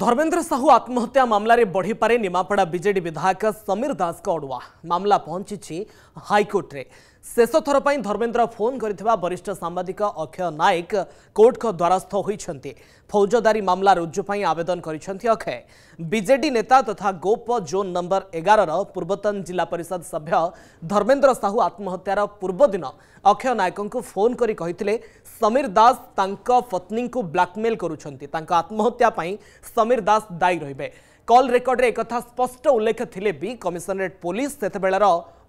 धर्मेन्द्र साहू आत्महत्या मामलें बढ़ी पारे निमापड़ा विजेड विधायक समीर दास अड़ुआ मामला पहुंची हाइकोर्टे शेष थर पर धर्मेन्द्र फोन करिष्ठ सांबादिक अक्षय नायक कोर्ट को द्वारस्थ हो फौजदारी मामला रुजुपी आवेदन कर अक्षय विजेड नेता तथा तो गोप जोन नंबर एगार पूर्वतन जिला परिषद सभ्य धर्मेन्द्र साहू आत्महत्यार पूर्वदिन अक्षय नायक को फोन कर समीर दास पत्नी को ब्लाकमेल करुंत ସମୀର ଦାସ ଦାୟୀ ରହିବେ କଲ୍ ରେକର୍ଡରେ ଏକଥା ସ୍ପଷ୍ଟ ଉଲ୍ଲେଖ ଥିଲେ ବି କମିଶନରେଟ୍ ପୋଲିସ ସେତେବେଳର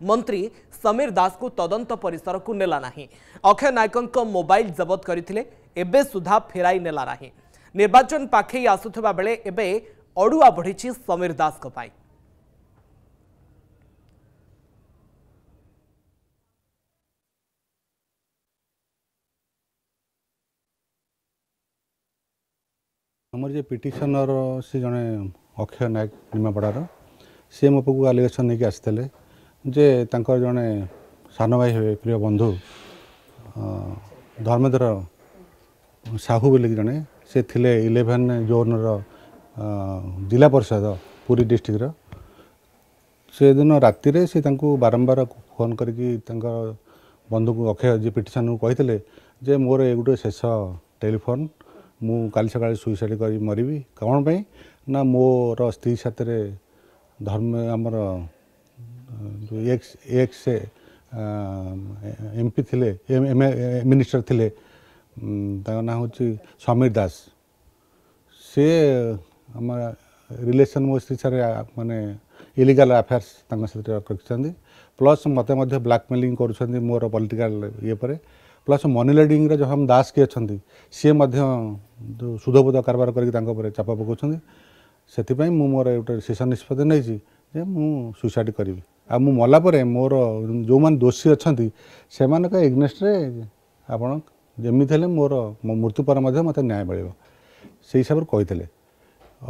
ମନ୍ତ୍ରୀ ସମୀର ଦାସଙ୍କୁ ତଦନ୍ତ ପରିସରକୁ ନେଲା ନାହିଁ ଅକ୍ଷୟ ନାୟକଙ୍କ ମୋବାଇଲ ଜବତ କରିଥିଲେ ଏବେ ସୁଦ୍ଧା ଫେରାଇ ନେଲା ନାହିଁ ନିର୍ବାଚନ ପାଖେଇ ଆସୁଥିବା ବେଳେ ଏବେ ଅଡ଼ୁଆ ବଢ଼ିଛି ସମୀର ଦାସଙ୍କ ପାଇଁ ଆମର ଯେ ପିଟିସନର ସେ ଜଣେ ଅକ୍ଷୟ ନାୟକ ନିମାପଡ଼ାର ସିଏ ମୋ ପାଖକୁ ଆଲିଗେସନ୍ ନେଇକି ଆସିଥିଲେ ଯେ ତାଙ୍କର ଜଣେ ସାନ ଭାଇ ହେବେ ପ୍ରିୟ ବନ୍ଧୁ ଧର୍ମେନ୍ଦ୍ର ସାହୁ ବୋଲିକି ଜଣେ ସେ ଥିଲେ ଇଲେଭେନ୍ ଜୋନ୍ର ଜିଲ୍ଲା ପରିଷଦ ପୁରୀ ଡିଷ୍ଟ୍ରିକ୍ଟର ସେଦିନ ରାତିରେ ସେ ତାଙ୍କୁ ବାରମ୍ବାର ଫୋନ୍ କରିକି ତାଙ୍କ ବନ୍ଧୁକୁ ଅକ୍ଷୟ ଯିଏ ପିଟିସନ୍କୁ କହିଥିଲେ ଯେ ମୋର ଏ ଗୋଟେ ଶେଷ ଟେଲିଫୋନ୍ ମୁଁ କାଲି ସକାଳେ ସୁଇସାଇଡ଼ କରି ମରିବି କ'ଣ ପାଇଁ ନା ମୋର ସ୍ତ୍ରୀ ସାଥିରେ ଧର୍ମ ଆମର ଏକ୍ସ ଏକ୍ସ ଏମ୍ ପି ଥିଲେ ମିନିଷ୍ଟର ଥିଲେ ତାଙ୍କ ନାଁ ହେଉଛି ସମୀର ଦାସ ସେ ଆମ ରିଲେସନ୍ ମୋ ସ୍ତ୍ରୀ ସାରେ ମାନେ ଇଲିଗାଲ୍ ଆଫେୟାର୍ସ ତାଙ୍କ ସାଥିରେ ରଖିଛନ୍ତି ପ୍ଲସ୍ ମୋତେ ମଧ୍ୟ ବ୍ଲାକ୍ମେଲିଂ କରୁଛନ୍ତି ମୋର ପଲିଟିକାଲ୍ ଇଏ ପରେ ପ୍ଲସ୍ ମନିଲଡ଼ିଂର ଯହମ ଦାସ କିଏ ଅଛନ୍ତି ସିଏ ମଧ୍ୟ ଯେଉଁ ସୁଧବୋଧ କାରବାର କରିକି ତାଙ୍କ ଉପରେ ଚାପ ପକାଉଛନ୍ତି ସେଥିପାଇଁ ମୁଁ ମୋର ଗୋଟେ ଶେଷ ନିଷ୍ପତ୍ତି ନେଇଛି ଯେ ମୁଁ ସୁଇସାଇଡ଼ କରିବି ଆଉ ମୁଁ ମଲା ପରେ ମୋର ଯେଉଁମାନେ ଦୋଷୀ ଅଛନ୍ତି ସେମାନଙ୍କ ଏଗ୍ନେଷ୍ଟରେ ଆପଣ ଯେମିତି ହେଲେ ମୋର ମୋ ମୃତ୍ୟୁ ପରେ ମଧ୍ୟ ମୋତେ ନ୍ୟାୟ ମିଳିବ ସେଇ ହିସାବରେ କହିଥିଲେ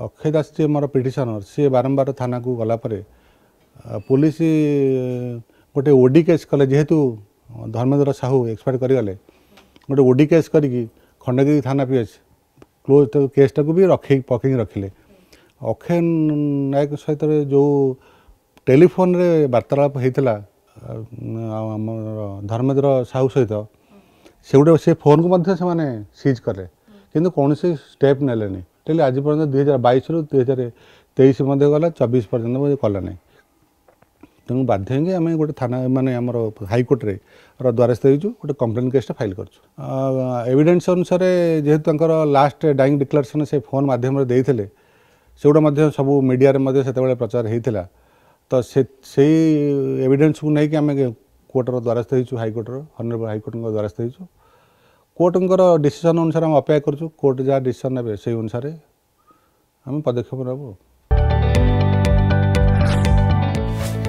ଅକ୍ଷୟ ଦାସ ଯିଏ ମୋର ପିଟିସନର ସିଏ ବାରମ୍ବାର ଥାନାକୁ ଗଲା ପରେ ପୋଲିସ ଗୋଟେ ଓଡ଼ି କେସ୍ କଲେ ଯେହେତୁ ଧର୍ମେନ୍ଦ୍ର ସାହୁ ଏକ୍ସପାୟର୍ କରିଗଲେ ଗୋଟେ ଓଡ଼ି କେସ୍ କରିକି ଖଣ୍ଡଗିରି ଥାନା ପି ଏଚ୍ କ୍ଲୋଜ୍ କେସ୍ଟାକୁ ବି ରଖିକି ପକେଇକି ରଖିଲେ ଅକ୍ଷୟ ନାୟକ ସହିତ ଯେଉଁ ଟେଲିଫୋନ୍ରେ ବାର୍ତ୍ତାଳାପ ହୋଇଥିଲା ଆମର ଧର୍ମେନ୍ଦ୍ର ସାହୁ ସହିତ ସେଗୁଡ଼େ ସେ ଫୋନ୍କୁ ମଧ୍ୟ ସେମାନେ ସିଜ୍ କଲେ କିନ୍ତୁ କୌଣସି ଷ୍ଟେପ୍ ନେଲେନି ଟେଲି ଆଜି ପର୍ଯ୍ୟନ୍ତ ଦୁଇ ହଜାର ବାଇଶରୁ ଦୁଇ ହଜାର ତେଇଶ ମଧ୍ୟ ଗଲା ଚବିଶ ପର୍ଯ୍ୟନ୍ତ ମଧ୍ୟ କଲା ନାହିଁ ତେଣୁ ବାଧ୍ୟ ହେଇକି ଆମେ ଗୋଟେ ଥାନା ମାନେ ଆମର ହାଇକୋର୍ଟରେ ର ଦ୍ୱାରସ୍ଥ ହେଇଛୁ ଗୋଟେ କମ୍ପ୍ଲେନ୍ କେସ୍ଟା ଫାଇଲ୍ କରିଛୁ ଏଭିଡେନ୍ସ ଅନୁସାରେ ଯେହେତୁ ତାଙ୍କର ଲାଷ୍ଟ ଡାଇଂ ଡିକ୍ଲାରେସନ୍ ସେ ଫୋନ୍ ମାଧ୍ୟମରେ ଦେଇଥିଲେ ସେଗୁଡ଼ା ମଧ୍ୟ ସବୁ ମିଡ଼ିଆରେ ମଧ୍ୟ ସେତେବେଳେ ପ୍ରଚାର ହେଇଥିଲା ତ ସେ ସେଇ ଏଭିଡେନ୍ସକୁ ନେଇକି ଆମେ କୋର୍ଟର ଦ୍ୱାରସ୍ଥ ହେଇଛୁ ହାଇକୋର୍ଟର ହନରେବଲ୍ ହାଇକୋର୍ଟଙ୍କ ଦ୍ୱାରସ୍ଥ ହେଇଛୁ କୋର୍ଟଙ୍କର ଡିସିସନ୍ ଅନୁସାରେ ଆମେ ଅପେକ୍ଷା କରୁଛୁ କୋର୍ଟ ଯାହା ଡିସିସନ୍ ନେବେ ସେଇ ଅନୁସାରେ ଆମେ ପଦକ୍ଷେପ ନେବୁ